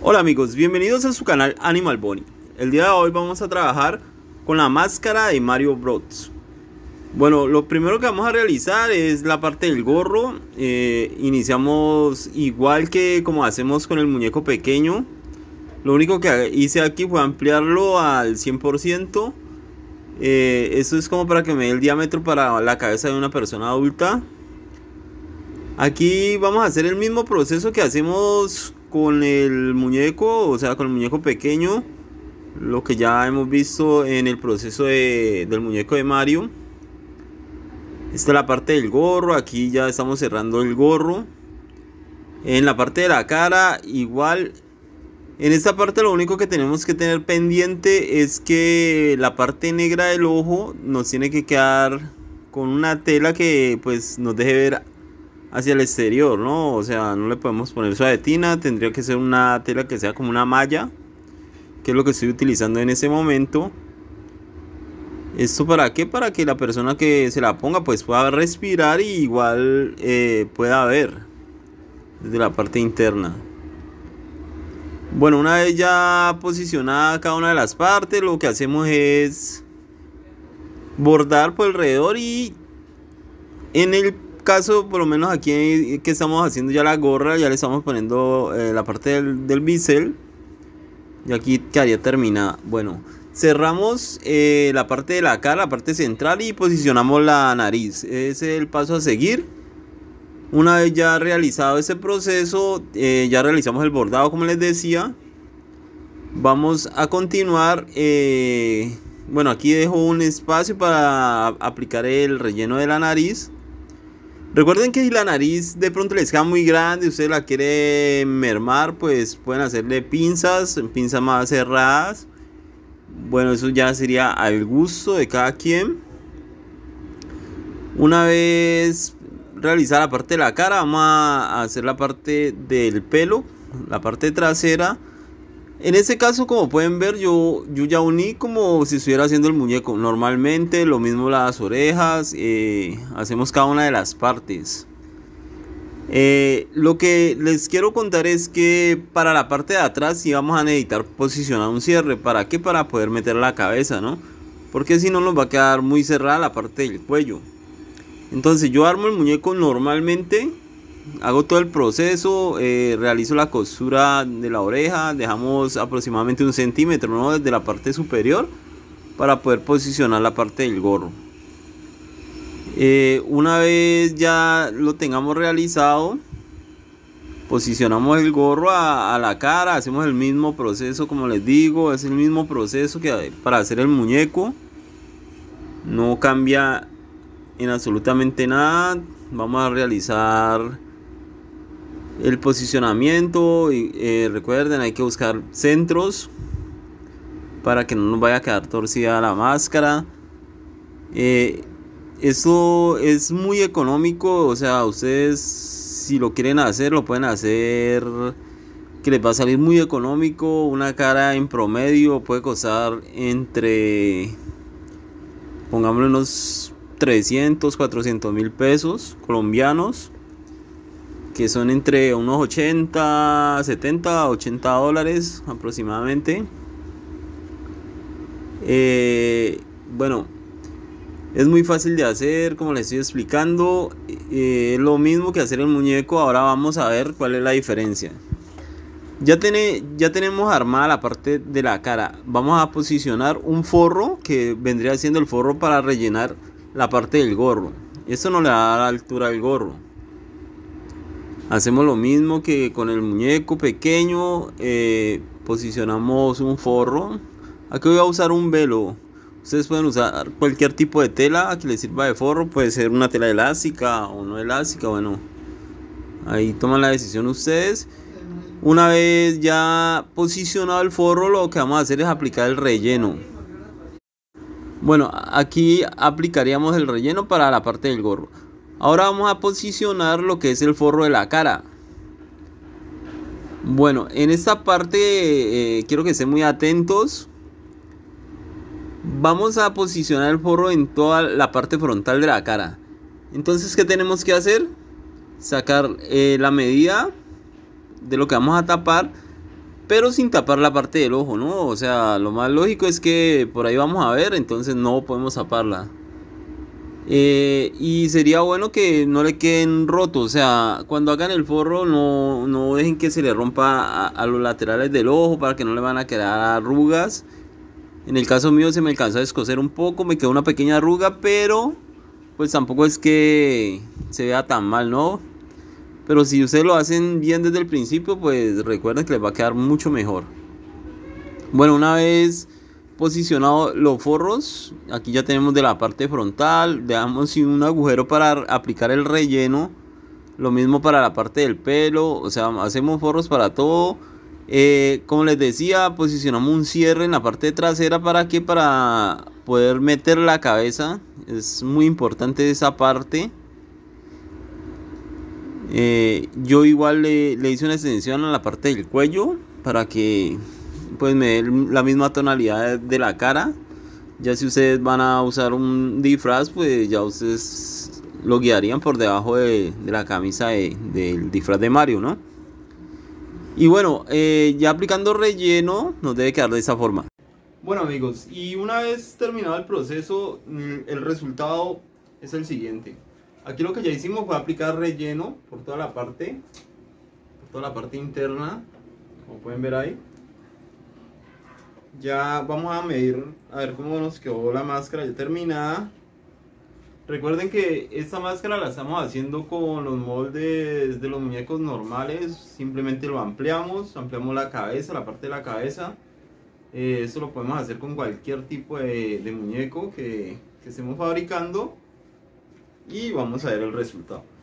Hola amigos, bienvenidos a su canal Animal Bunny. El día de hoy vamos a trabajar con la máscara de Mario Bros. Bueno, lo primero que vamos a realizar es la parte del gorro. Eh, iniciamos igual que como hacemos con el muñeco pequeño. Lo único que hice aquí fue ampliarlo al 100%. Eh, esto es como para que me dé el diámetro para la cabeza de una persona adulta. Aquí vamos a hacer el mismo proceso que hacemos con el muñeco, o sea, con el muñeco pequeño, lo que ya hemos visto en el proceso del muñeco de Mario. Esta es la parte del gorro, aquí ya estamos cerrando el gorro. En la parte de la cara, igual. En esta parte lo único que tenemos que tener pendiente es que la parte negra del ojo nos tiene que quedar con una tela que pues nos deje ver hacia el exterior, ¿no? O sea, no le podemos poner suavetina, tendría que ser una tela que sea como una malla, que es lo que estoy utilizando en ese momento. ¿Esto para qué? Para que la persona que se la ponga pues pueda respirar y igual eh, pueda ver desde la parte interna. Bueno, una vez ya posicionada cada una de las partes, lo que hacemos es bordar por alrededor y en el caso, por lo menos aquí que estamos haciendo ya la gorra, ya le estamos poniendo eh, la parte del, bisel. Y aquí quedaría terminada. Bueno, cerramos eh, la parte de la cara, la parte central y posicionamos la nariz. es el paso a seguir. Una vez ya realizado ese proceso, eh, ya realizamos el bordado como les decía. Vamos a continuar. bueno, aquí dejo un espacio para aplicar el relleno de la nariz. Recuerden que si la nariz de pronto les queda muy grande y usted la quiere mermar, pues pueden hacerle pinzas, pinzas más cerradas. Bueno, eso ya sería al gusto de cada quien. Una vez realizada la parte de la cara, vamos a hacer la parte del pelo, la parte trasera. En este caso, como pueden ver, yo, yo ya uní como si estuviera haciendo el muñeco. Normalmente lo mismo las orejas, eh, hacemos cada una de las partes. Eh, lo que les quiero contar es que para la parte de atrás sí vamos a necesitar posicionar un cierre. ¿Para qué? Para poder meter la cabeza, ¿no? Porque si no nos va a quedar muy cerrada la parte del cuello. Entonces yo armo el muñeco normalmente hago todo el proceso, eh, realizo la costura de la oreja, dejamos aproximadamente un centímetro desde la parte superior para poder posicionar la parte del gorro. Eh, una vez ya lo tengamos realizado, posicionamos el gorro a, a, la cara, hacemos el mismo proceso como les digo, es el mismo proceso que eh, para hacer el muñeco, no cambia en absolutamente nada, vamos a realizar el posicionamiento, eh, recuerden, hay que buscar centros para que no nos vaya a quedar torcida la máscara. Eh, esto es muy económico, o sea, ustedes si lo quieren hacer, lo pueden hacer que les va a salir muy económico. Una cara en promedio puede costar entre, pongámosle unos 300, 400 mil pesos colombianos que son entre unos 80, 70, 80 dólares aproximadamente. Eh, bueno, es muy fácil de hacer, como les estoy explicando. Eh, lo mismo que hacer el muñeco, ahora vamos a ver cuál es la diferencia. Ya, tiene, ya tenemos armada la parte de la cara. Vamos a posicionar un forro que vendría siendo el forro para rellenar la parte del gorro. Esto no le da la altura al gorro. Hacemos lo mismo que con el muñeco pequeño, eh, posicionamos un forro. Aquí voy a usar un velo. Ustedes pueden usar cualquier tipo de tela que les sirva de forro, puede ser una tela elástica o no elástica, bueno. Ahí toman la decisión ustedes. Una vez ya posicionado el forro, lo que vamos a hacer es aplicar el relleno. Bueno, aquí aplicaríamos el relleno para la parte del gorro. Ahora vamos a posicionar lo que es el forro de la cara. Bueno, en esta parte eh, quiero que estén muy atentos. Vamos a posicionar el forro en toda la parte frontal de la cara. Entonces, ¿qué tenemos que hacer? Sacar eh, la medida de lo que vamos a tapar, pero sin tapar la parte del ojo, ¿no? O sea, lo más lógico es que por ahí vamos a ver, entonces no podemos taparla. Eh, y sería bueno que no le queden rotos, o sea, cuando hagan el forro no, dejen que se le rompa a, los laterales del ojo para que no le van a quedar arrugas. En el caso mío se me alcanzó a escocer un poco, me quedó una pequeña arruga, pero pues tampoco es que se vea tan mal, ¿no? Pero si ustedes lo hacen bien desde el principio, pues recuerden que les va a quedar mucho mejor. Bueno, una vez posicionado los forros. Aquí ya tenemos de la parte frontal. Dejamos un agujero para aplicar el relleno. Lo mismo para la parte del pelo. O sea, hacemos forros para todo. Eh, como les decía, posicionamos un cierre en la parte trasera para que para poder meter la cabeza. Es muy importante esa parte. Eh, yo igual le, le hice una extensión a la parte del cuello para que pues me la misma tonalidad de la cara. Ya si ustedes van a usar un disfraz, pues ya ustedes lo guiarían por debajo de, la camisa del disfraz de Mario, ¿no? Y bueno, eh, ya aplicando relleno nos debe quedar de esa forma. Bueno amigos, y una vez terminado el proceso, mm, el resultado es el siguiente. Aquí lo que ya hicimos fue aplicar relleno por toda la parte, por toda la parte interna, como pueden ver ahí. Ya vamos a medir, a ver cómo nos quedó la máscara ya terminada. Recuerden que esta máscara la estamos haciendo con los moldes de los muñecos normales. Simplemente lo ampliamos, ampliamos la cabeza, la parte de la cabeza. Eh, eso lo podemos hacer con cualquier tipo de, muñeco que estemos fabricando. Y vamos a ver el resultado.